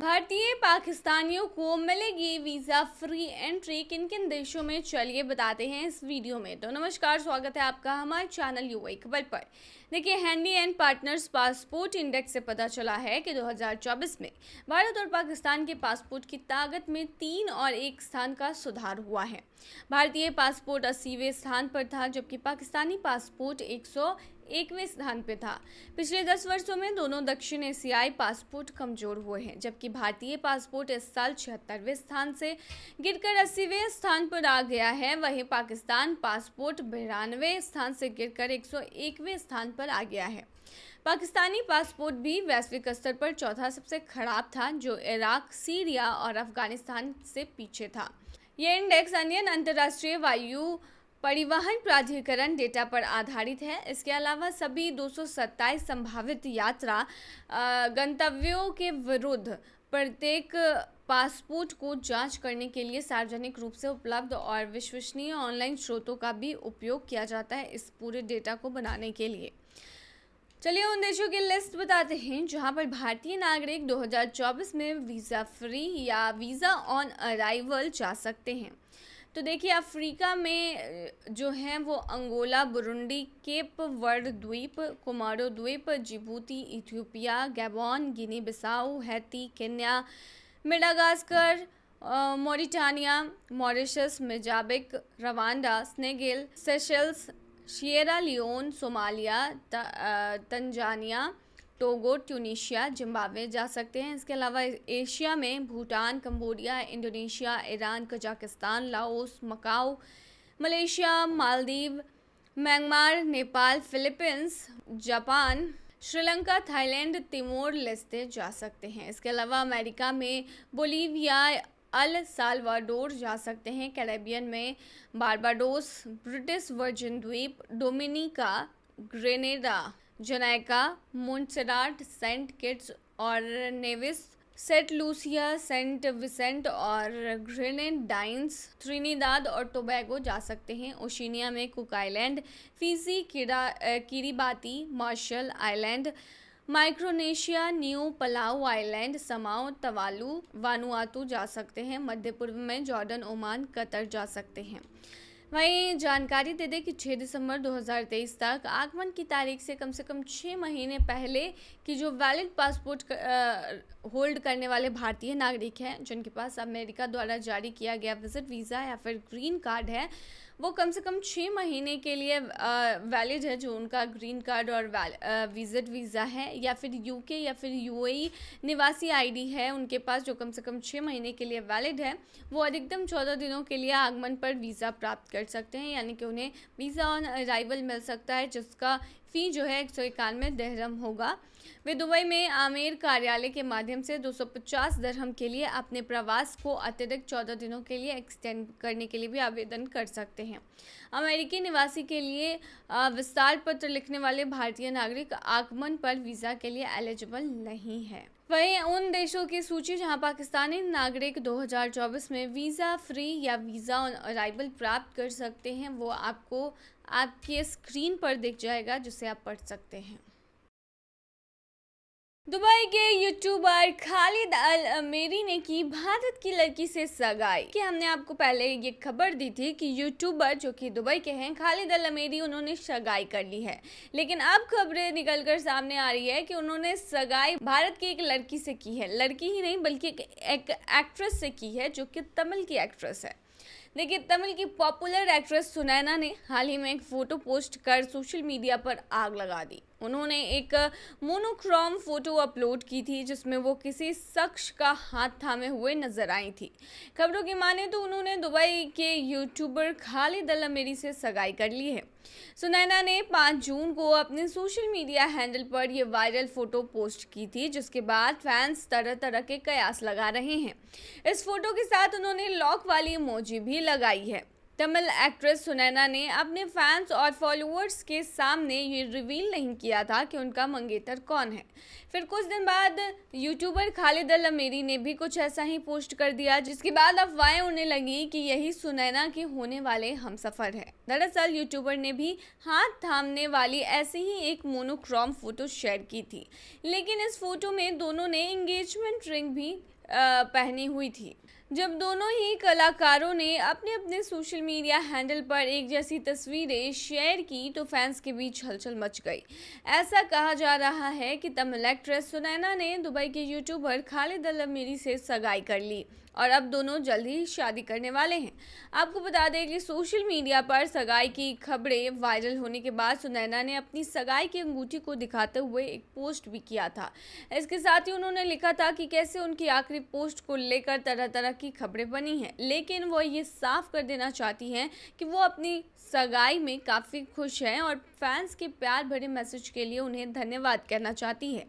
भारतीय पाकिस्तानियों को मिलेगी वीज़ा फ्री एंट्री किन किन देशों में चलिए बताते हैं इस वीडियो में तो नमस्कार स्वागत है आपका हमारे चैनल युवा खबर पर देखिए Henley and partners passport index से पता चला है कि 2024 में भारत और पाकिस्तान के पासपोर्ट की ताकत में तीन और एक स्थान का सुधार हुआ है भारतीय पासपोर्ट अस्सीवें स्थान पर था जबकि पाकिस्तानी पासपोर्ट एक एकवें स्थान पर था पिछले दस वर्षों में दोनों दक्षिण एशियाई पासपोर्ट कमजोर हुए हैं जबकि भारतीय पासपोर्ट इस साल छिहत्तरवें स्थान से गिरकर अस्सीवें स्थान पर आ गया है वहीं पाकिस्तान पासपोर्ट बिरानवे स्थान से गिरकर एक स्थान पर आ गया है पाकिस्तानी पासपोर्ट भी वैश्विक स्तर पर चौथा सबसे खराब था जो इराक सीरिया और अफगानिस्तान से पीछे था यह इंडेक्स अन्य अंतर्राष्ट्रीय वायु परिवहन प्राधिकरण डेटा पर आधारित है इसके अलावा सभी 227 संभावित यात्रा गंतव्यों के विरुद्ध प्रत्येक पासपोर्ट को जांच करने के लिए सार्वजनिक रूप से उपलब्ध और विश्वसनीय ऑनलाइन स्रोतों का भी उपयोग किया जाता है इस पूरे डेटा को बनाने के लिए चलिए उन देशों की लिस्ट बताते हैं जहां पर भारतीय नागरिक 2024 में वीज़ा फ्री या वीज़ा ऑन अराइवल जा सकते हैं तो देखिए अफ्रीका में जो है वो अंगोला बुरुंडी केप वर्ड द्वीप कुमारो द्वीप Djibouti Ethiopia Gabon Guinea Bissau Haiti Kenya Madagascar Mauritania Mauritius Mozambique Rwanda Senegal Seychelles Sierra Leone Somalia Tanzania Togo Tunisia Zimbabwe जा सकते हैं इसके अलावा एशिया में Bhutan Cambodia Indonesia Iran Kazakhstan Laos Macao Malaysia Maldives Myanmar Nepal Philippines Japan Sri Lanka Thailand Timor Leste जा सकते हैं इसके अलावा अमेरिका में बोलीविया अल साल्वाडोर जा सकते हैं कैरेबियन में बारबाडोस ब्रिटिश वर्जिन द्वीप Dominica Grenada Jamaica Montserrat Saint Kitts और Nevis Saint Lucia Saint Vincent और ग्रेनेडाइंस त्रिनीदाद और टोबैगो जा सकते हैं ओशिनिया में Cook Island Fiji Kiribati Marshall Island Micronesia New Palau Island Samoa Tuvalu Vanuatu जा सकते हैं मध्य पूर्व में जॉर्डन ओमान कतर जा सकते हैं वहीं जानकारी दे दें कि 6 दिसंबर 2023 तक आगमन की तारीख से कम से कम छः महीने पहले की जो वैलिड पासपोर्ट कर, आ, होल्ड करने वाले भारतीय नागरिक हैं जिनके पास अमेरिका द्वारा जारी किया गया विजिट वीज़ा या फिर ग्रीन कार्ड है वो कम से कम छः महीने के लिए वैलिड है जो उनका ग्रीन कार्ड और विजिट वीज़ा है या फिर यूके या फिर यूएई e निवासी आईडी है उनके पास जो कम से कम छः महीने के लिए वैलिड है वो अधिकतम चौदह दिनों के लिए आगमन पर वीज़ा प्राप्त कर सकते हैं यानी कि उन्हें वीज़ा ऑन अराइवल मिल सकता है जिसका फी जो है एक सौ इक्यानवे दहरम होगा वे दुबई में आमेर कार्यालय के माध्यम से 250 दरहम के लिए अपने प्रवास को अतिरिक्त 14 दिनों के लिए एक्सटेंड करने के लिए भी आवेदन कर सकते हैं अमेरिकी निवासी के लिए विस्तार पत्र लिखने वाले भारतीय नागरिक आगमन पर वीज़ा के लिए एलिजिबल नहीं है वहीं उन देशों की सूची जहां पाकिस्तानी नागरिक 2024 में वीज़ा फ्री या वीज़ा ऑन अराइवल प्राप्त कर सकते हैं वो आपको आपके स्क्रीन पर दिख जाएगा जिसे आप पढ़ सकते हैं दुबई के यूट्यूबर खालिद अल अमेरी ने की भारत की लड़की से सगाई कि हमने आपको पहले ये खबर दी थी कि यूट्यूबर जो कि दुबई के हैं खालिद अल अमेरी उन्होंने सगाई कर ली है लेकिन अब खबरें निकलकर सामने आ रही है कि उन्होंने सगाई भारत की एक लड़की से की है लड़की ही नहीं बल्कि एक, एक एक्ट्रेस से की है जो कि तमिल की एक्ट्रेस है देखिए तमिल की पॉपुलर एक्ट्रेस सुनैना ने हाल ही में एक फ़ोटो पोस्ट कर सोशल मीडिया पर आग लगा दी उन्होंने एक मोनोक्रोम फ़ोटो अपलोड की थी जिसमें वो किसी शख्स का हाथ थामे हुए नजर आई थी खबरों की माने तो उन्होंने दुबई के यूट्यूबर खालिद अल अमेरी से सगाई कर ली है सुनैना ने 5 जून को अपने सोशल मीडिया हैंडल पर यह वायरल फोटो पोस्ट की थी जिसके बाद फैंस तरह तरह के कयास लगा रहे हैं इस फोटो के साथ उन्होंने लॉक वाली मोजी भी लगाई है तमिल एक्ट्रेस सुनैना ने अपने फैंस और फॉलोअर्स के सामने ये रिवील नहीं किया था कि उनका मंगेतर कौन है फिर कुछ दिन बाद यूट्यूबर खालिद अल अमेरी ने भी कुछ ऐसा ही पोस्ट कर दिया जिसके बाद अफवाहें उड़ने लगी कि यही सुनैना के होने वाले हम सफ़र है दरअसल यूट्यूबर ने भी हाथ थामने वाली ऐसी ही एक मोनोक्रॉम फ़ोटो शेयर की थी लेकिन इस फोटो में दोनों ने इंगेजमेंट रिंग भी पहनी हुई थी जब दोनों ही कलाकारों ने अपने अपने सोशल मीडिया हैंडल पर एक जैसी तस्वीरें शेयर की तो फैंस के बीच हलचल मच गई ऐसा कहा जा रहा है कि तमिल एक्ट्रेस सुनैना ने दुबई के यूट्यूबर खालिद अल से सगाई कर ली और अब दोनों जल्द ही शादी करने वाले हैं आपको बता दें कि सोशल मीडिया पर सगाई की खबरें वायरल होने के बाद सुनैना ने अपनी सगाई की अंगूठी को दिखाते हुए एक पोस्ट भी किया था इसके साथ ही उन्होंने लिखा था कि कैसे उनकी आखिरी आखिरी पोस्ट को लेकर तरह तरह की खबरें बनी हैं लेकिन वो ये साफ कर देना चाहती हैं कि वो अपनी सगाई में काफ़ी खुश हैं और फैंस के प्यार भरे मैसेज के लिए उन्हें धन्यवाद कहना चाहती है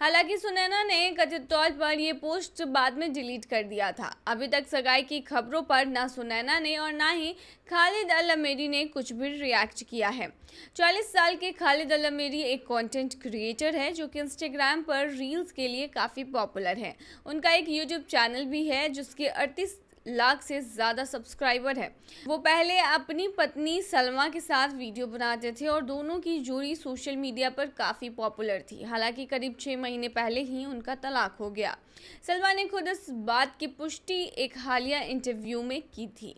हालांकि सुनैना ने कथित तौर पर यह पोस्ट बाद में डिलीट कर दिया था अभी तक सगाई की खबरों पर ना सुनैना ने और ना ही खालिद अल अमेरी ने कुछ भी रिएक्ट किया है 40 साल के खालिद अल अमेरी एक कंटेंट क्रिएटर है जो कि इंस्टाग्राम पर रील्स के लिए काफ़ी पॉपुलर है उनका एक यूट्यूब चैनल भी है जिसके अड़तीस लाख से ज़्यादा सब्सक्राइबर है वो पहले अपनी पत्नी सलमा के साथ वीडियो बनाते थे और दोनों की जोड़ी सोशल मीडिया पर काफ़ी पॉपुलर थी हालांकि करीब छः महीने पहले ही उनका तलाक हो गया सलमा ने खुद इस बात की पुष्टि एक हालिया इंटरव्यू में की थी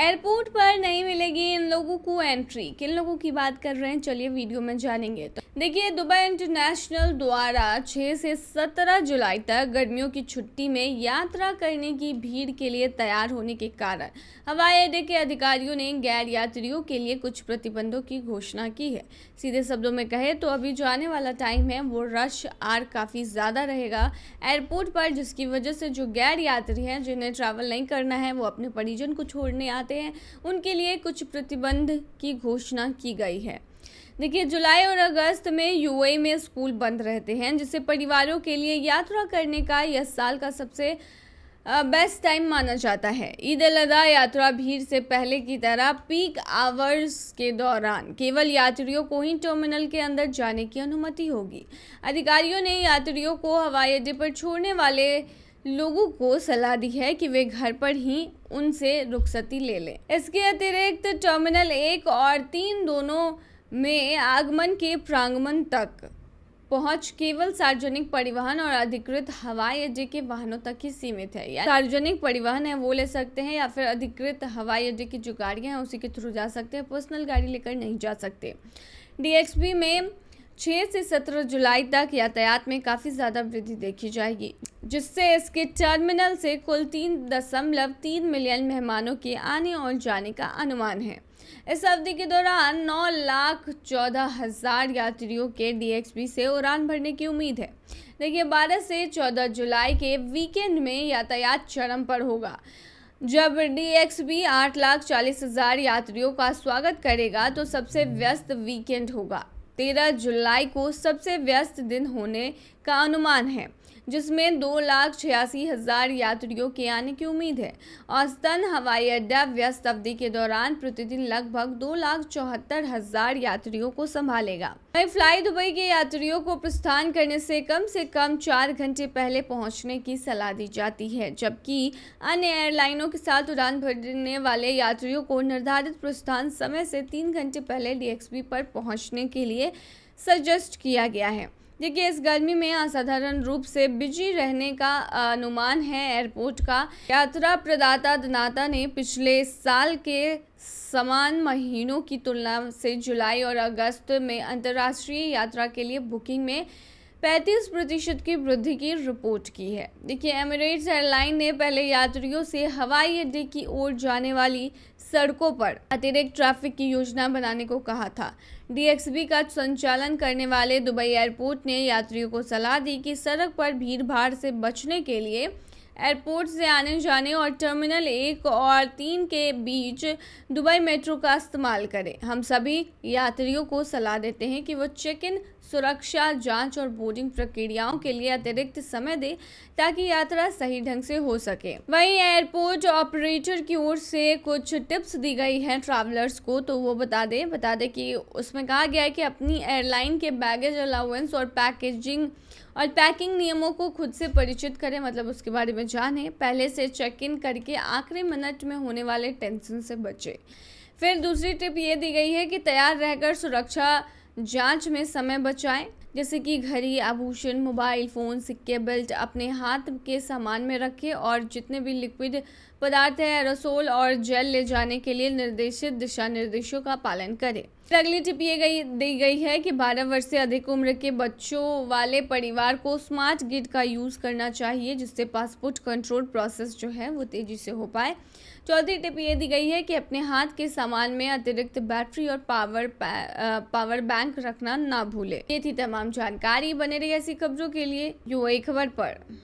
एयरपोर्ट पर नहीं मिलेगी इन लोगों को एंट्री किन लोगों की बात कर रहे हैं चलिए वीडियो में जानेंगे तो देखिए दुबई इंटरनेशनल द्वारा 6 से 17 जुलाई तक गर्मियों की छुट्टी में यात्रा करने की भीड़ के लिए तैयार होने के कारण हवाई अड्डे के अधिकारियों ने गैर यात्रियों के लिए कुछ प्रतिबंधों की घोषणा की है सीधे शब्दों में कहे तो अभी जो आने वाला टाइम है वो रश आर काफ़ी ज़्यादा रहेगा एयरपोर्ट पर जिसकी वजह से जो गैर यात्री हैं जिन्हें ट्रैवल नहीं करना है वो अपने परिजन को छोड़ने आ आते हैं उनके लिए कुछ प्रतिबंध की घोषणा की गई है देखिए जुलाई और अगस्त में यूएई में स्कूल बंद रहते हैं जिससे परिवारों के लिए यात्रा करने का यह साल का सबसे बेस्ट टाइम माना जाता है ईद अदा यात्रा भीड़ से पहले की तरह पीक आवर्स के दौरान केवल यात्रियों को ही टर्मिनल के अंदर जाने की अनुमति होगी अधिकारियों ने यात्रियों को हवाई अड्डे पर छोड़ने वाले लोगों को सलाह दी है कि वे घर पर ही उनसे रुखसती ले लें इसके अतिरिक्त टर्मिनल एक और तीन दोनों में आगमन के प्रांगमन तक पहुंच केवल सार्वजनिक परिवहन और अधिकृत हवाई अड्डे के वाहनों तक ही सीमित है या सार्वजनिक परिवहन है वो ले सकते हैं या फिर अधिकृत हवाई अड्डे की जो गाड़ियाँ हैं उसी के थ्रू जा सकते हैं पर्सनल गाड़ी लेकर नहीं जा सकते डीएक्सपी में 6 से 17 जुलाई तक यातायात में काफ़ी ज़्यादा वृद्धि देखी जाएगी जिससे इसके टर्मिनल से कुल तीन दशमलव तीन मिलियन मेहमानों के आने और जाने का अनुमान है इस अवधि के दौरान नौ लाख चौदह हज़ार यात्रियों के डीएक्सपी से उड़ान भरने की उम्मीद है देखिए बारह से चौदह जुलाई के वीकेंड में यातायात चरम पर होगा जब बी आठ लाख चालीस हज़ार यात्रियों का स्वागत करेगा तो सबसे व्यस्त वीकेंड होगा तेरह जुलाई को सबसे व्यस्त दिन होने का अनुमान है जिसमें दो लाख छियासी हज़ार यात्रियों के आने की उम्मीद है औसतन हवाई अड्डा व्यस्त अवधि के दौरान प्रतिदिन लगभग दो लाख चौहत्तर हज़ार यात्रियों को संभालेगा वही फ्लाई दुबई के यात्रियों को प्रस्थान करने से कम से कम चार घंटे पहले पहुंचने की सलाह दी जाती है जबकि अन्य एयरलाइनों के साथ उड़ान भरने वाले यात्रियों को निर्धारित प्रस्थान समय से तीन घंटे पहले डी पर पहुँचने के लिए सजेस्ट किया गया है देखिए इस गर्मी में असाधारण रूप से बिजी रहने का अनुमान है एयरपोर्ट का यात्रा प्रदाता दनाता ने पिछले साल के समान महीनों की तुलना से जुलाई और अगस्त में अंतर्राष्ट्रीय यात्रा के लिए बुकिंग में 35 प्रतिशत की वृद्धि की रिपोर्ट की है देखिए एमिरेट्स एयरलाइन ने पहले यात्रियों से हवाई अड्डे की ओर जाने वाली सड़कों पर अतिरिक्त ट्रैफिक की योजना बनाने को कहा था डीएक्सबी का संचालन करने वाले दुबई एयरपोर्ट ने यात्रियों को सलाह दी कि सड़क पर भीड़ भाड़ से बचने के लिए एयरपोर्ट से आने जाने और टर्मिनल एक और तीन के बीच दुबई मेट्रो का इस्तेमाल करें हम सभी यात्रियों को सलाह देते हैं कि वो चेक इन सुरक्षा जांच और बोर्डिंग प्रक्रियाओं के लिए अतिरिक्त समय दे ताकि यात्रा सही ढंग से हो सके वहीं एयरपोर्ट ऑपरेटर की ओर से कुछ टिप्स दी गई हैं ट्रैवलर्स को तो वो बता दें बता दें कि उसमें कहा गया है कि अपनी एयरलाइन के बैगेज अलाउंस और पैकेजिंग और पैकिंग नियमों को खुद से परिचित करें मतलब उसके बारे में जानें पहले से चेक इन करके आखिरी मिनट में होने वाले टेंशन से बचें फिर दूसरी टिप ये दी गई है कि तैयार रहकर सुरक्षा जांच में समय बचाएं जैसे कि घड़ी आभूषण मोबाइल फ़ोन सिक्के बेल्ट अपने हाथ के सामान में रखें और जितने भी लिक्विड पदार्थ है रसोल और जेल ले जाने के लिए निर्देशित दिशा निर्देशों का पालन करें फिर अगली टिप ये गई दी गई है कि 12 वर्ष से अधिक उम्र के बच्चों वाले परिवार को स्मार्ट गिट का यूज़ करना चाहिए जिससे पासपोर्ट कंट्रोल प्रोसेस जो है वो तेज़ी से हो पाए चौथी टिप ये दी गई है कि अपने हाथ के सामान में अतिरिक्त बैटरी और पावर पावर बैंक रखना ना भूलें ये थी तमाम जानकारी बने रही ऐसी खबरों के लिए यू खबर पर